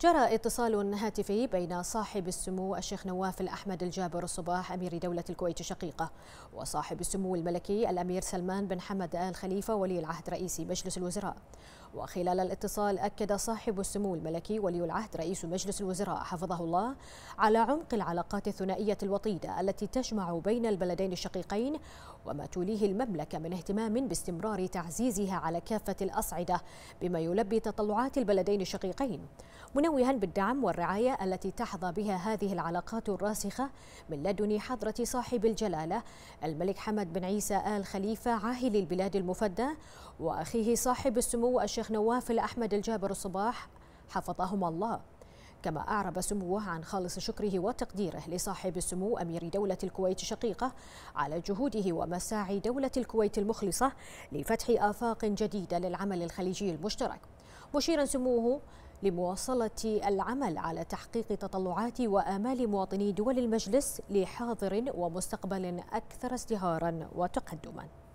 جرى اتصال هاتفي بين صاحب السمو الشيخ نواف الأحمد الجابر الصباح أمير دولة الكويت الشقيقة وصاحب السمو الملكي الأمير سلمان بن حمد آل خليفة ولي العهد رئيس مجلس الوزراء وخلال الاتصال أكد صاحب السمو الملكي ولي العهد رئيس مجلس الوزراء حفظه الله على عمق العلاقات الثنائية الوطيدة التي تجمع بين البلدين الشقيقين وما توليه المملكة من اهتمام باستمرار تعزيزها على كافة الأصعدة بما يلبي تطلعات البلدين الشقيقين منوها بالدعم والرعاية التي تحظى بها هذه العلاقات الراسخة من لدن حضرة صاحب الجلالة الملك حمد بن عيسى آل خليفة عاهل البلاد المفدى وأخيه صاحب السمو الشيخ نواف الأحمد الجابر الصباح حفظهما الله كما أعرب سموه عن خالص شكره وتقديره لصاحب السمو أمير دولة الكويت الشقيقة على جهوده ومساعي دولة الكويت المخلصة لفتح آفاق جديدة للعمل الخليجي المشترك مشيرا سموه لمواصلة العمل على تحقيق تطلعات وآمال مواطني دول المجلس لحاضر ومستقبل أكثر ازدهارا وتقدما